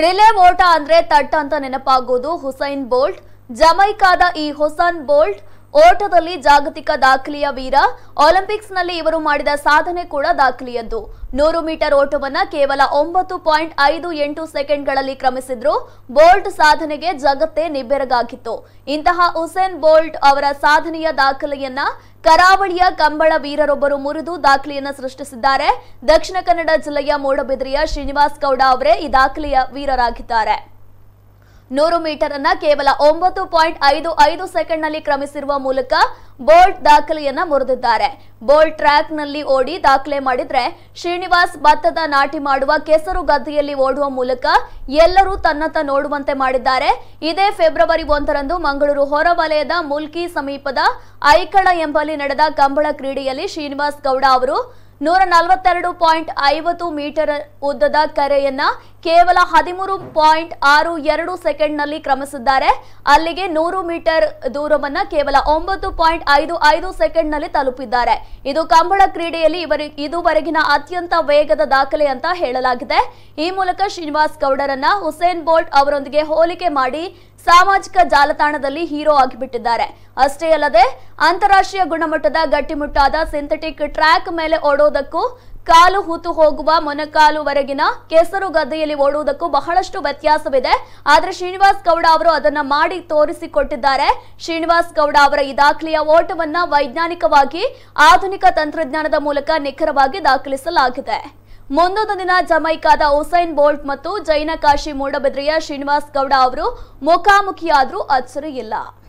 relay ಓಟ ಅಂದ್ರೆ ತಟ್ ಅಂತ ನೆನಪಾಗೋದು ಹುಸೈನ್ ಬೋಲ್ಟ್ ಜಮೈಕಾದ ಈ ಹುಸನ್ ಬೋಲ್ಟ್ ಓಟದಲ್ಲಿ ಜಾಗತಿಕ ದಾಖಲೆಯ ವೀರ ಒಲಿಂಪಿಕ್ಸ್ ನಲ್ಲಿ ಇವರು ಮಾಡಿದ ಸಾಧನೆ ಕೂಡ ದಾಖಲೆಯದ್ದು ನೂರು ಮೀಟರ್ ಓಟವನ್ನ ಕೇವಲ ಒಂಬತ್ತು ಪಾಯಿಂಟ್ ಐದು ಎಂಟು ಸೆಕೆಂಡ್ಗಳಲ್ಲಿ ಕ್ರಮಿಸಿದ್ರು ಬೋಲ್ಟ್ ಸಾಧನೆಗೆ ಜಗತ್ತೇ ನಿಬ್ಬೆರಗಾಗಿತ್ತು ಇಂತಹ ಹುಸೇನ್ ಬೋಲ್ಟ್ ಅವರ ಸಾಧನೆಯ ದಾಖಲೆಯನ್ನ ಕರಾವಳಿಯ ಕಂಬಳ ವೀರರೊಬ್ಬರು ಮುರಿದು ದಾಖಲೆಯನ್ನು ಸೃಷ್ಟಿಸಿದ್ದಾರೆ ದಕ್ಷಿಣ ಕನ್ನಡ ಜಿಲ್ಲೆಯ ಮೂಡಬಿದ್ರಿಯ ಶ್ರೀನಿವಾಸ್ ಗೌಡ ಅವರೇ ಈ ದಾಖಲೆಯ ವೀರರಾಗಿದ್ದಾರೆ ನೂರು ಮೀಟರ್ ಅನ್ನ ಕೇವಲ ಒಂಬತ್ತು ಪಾಯಿಂಟ್ ಐದು ಐದು ಸೆಕೆಂಡ್ ನಲ್ಲಿ ಕ್ರಮಿಸಿರುವ ಮೂಲಕ ಬೋಲ್ಟ್ ದಾಖಲೆಯನ್ನ ಮುರಿದಿದ್ದಾರೆ ಬೋಲ್ಟ್ ಟ್ರ್ಯಾಕ್ ನಲ್ಲಿ ಓಡಿ ದಾಖಲೆ ಮಾಡಿದ್ರೆ ಶ್ರೀನಿವಾಸ್ ಭತ್ತದ ನಾಟಿ ಮಾಡುವ ಕೆಸರು ಗದ್ದೆಯಲ್ಲಿ ಓಡುವ ಮೂಲಕ ಎಲ್ಲರೂ ತನ್ನತ್ತ ನೋಡುವಂತೆ ಮಾಡಿದ್ದಾರೆ ಇದೇ ಫೆಬ್ರವರಿ ಒಂದರಂದು ಮಂಗಳೂರು ಹೊರವಲಯದ ಮುಲ್ಕಿ ಸಮೀಪದ ಐಕಳ ಎಂಬಲ್ಲಿ ನಡೆದ ಕಂಬಳ ಕ್ರೀಡೆಯಲ್ಲಿ ಶ್ರೀನಿವಾಸ್ ಗೌಡ ಅವರು ನೂರ ನಲವತ್ತೆರಡು ಪಾಯಿಂಟ್ ಐವತ್ತು ಮೀಟರ್ ಉದ್ದದ ಕರೆಯನ್ನ ಕೇವಲ ಹದಿಮೂರು ಪಾಯಿಂಟ್ ಆರು ಎರಡು ಸೆಕೆಂಡ್ನಲ್ಲಿ ಕ್ರಮಿಸಿದ್ದಾರೆ ಅಲ್ಲಿಗೆ ನೂರು ಮೀಟರ್ ದೂರವನ್ನ ಕೇವಲ ಒಂಬತ್ತು ಪಾಯಿಂಟ್ ಐದು ಐದು ಸೆಕೆಂಡ್ನಲ್ಲಿ ತಲುಪಿದ್ದಾರೆ ಇದು ಕಂಬಳ ಕ್ರೀಡೆಯಲ್ಲಿ ಇವರು ಇದುವರೆಗಿನ ಅತ್ಯಂತ ವೇಗದ ದಾಖಲೆ ಅಂತ ಹೇಳಲಾಗಿದೆ ಈ ಮೂಲಕ ಶ್ರೀನಿವಾಸ್ ಗೌಡರನ್ನ ಹುಸೇನ್ ಬೋಲ್ಟ್ ಅವರೊಂದಿಗೆ ಹೋಲಿಕೆ ಮಾಡಿ ಸಾಮಾಜಿಕ ಜಾಲತಾಣದಲ್ಲಿ ಹೀರೋ ಆಗಿಬಿಟ್ಟಿದ್ದಾರೆ ಅಷ್ಟೇ ಅಲ್ಲದೆ ಅಂತಾರಾಷ್ಟ್ರೀಯ ಗುಣಮಟ್ಟದ ಗಟ್ಟಿಮುಟ್ಟಾದ ಸಿಂಥೆಟಿಕ್ ಟ್ರ್ಯಾಕ್ ಮೇಲೆ ಓಡೋದಕ್ಕೂ ಕಾಲು ಹೂತು ಹೋಗುವ ಮೊನಕಾಲುವರೆಗಿನ ಕೆಸರು ಗದ್ದೆಯಲ್ಲಿ ಓಡುವುದಕ್ಕೂ ಬಹಳಷ್ಟು ವ್ಯತ್ಯಾಸವಿದೆ ಆದರೆ ಶ್ರೀನಿವಾಸ್ ಗೌಡ ಅವರು ಅದನ್ನ ಮಾಡಿ ತೋರಿಸಿಕೊಟ್ಟಿದ್ದಾರೆ ಶ್ರೀನಿವಾಸ್ ಗೌಡ ಅವರ ಈ ದಾಖಲೆಯ ಓಟವನ್ನ ವೈಜ್ಞಾನಿಕವಾಗಿ ಆಧುನಿಕ ತಂತ್ರಜ್ಞಾನದ ಮೂಲಕ ನಿಖರವಾಗಿ ದಾಖಲಿಸಲಾಗಿದೆ ಮುಂದೊಂದು ದಿನ ಜಮೈಕಾದ ಹುಸೈನ್ ಬೋಲ್ಟ್ ಮತ್ತು ಜೈನ ಕಾಶಿ ಮೂಡಬದ್ರಿಯ ಶ್ರೀನಿವಾಸ್ ಗೌಡ ಅವರು ಮುಖಾಮುಖಿಯಾದರೂ ಅಚ್ಚರಿಯಿಲ್ಲ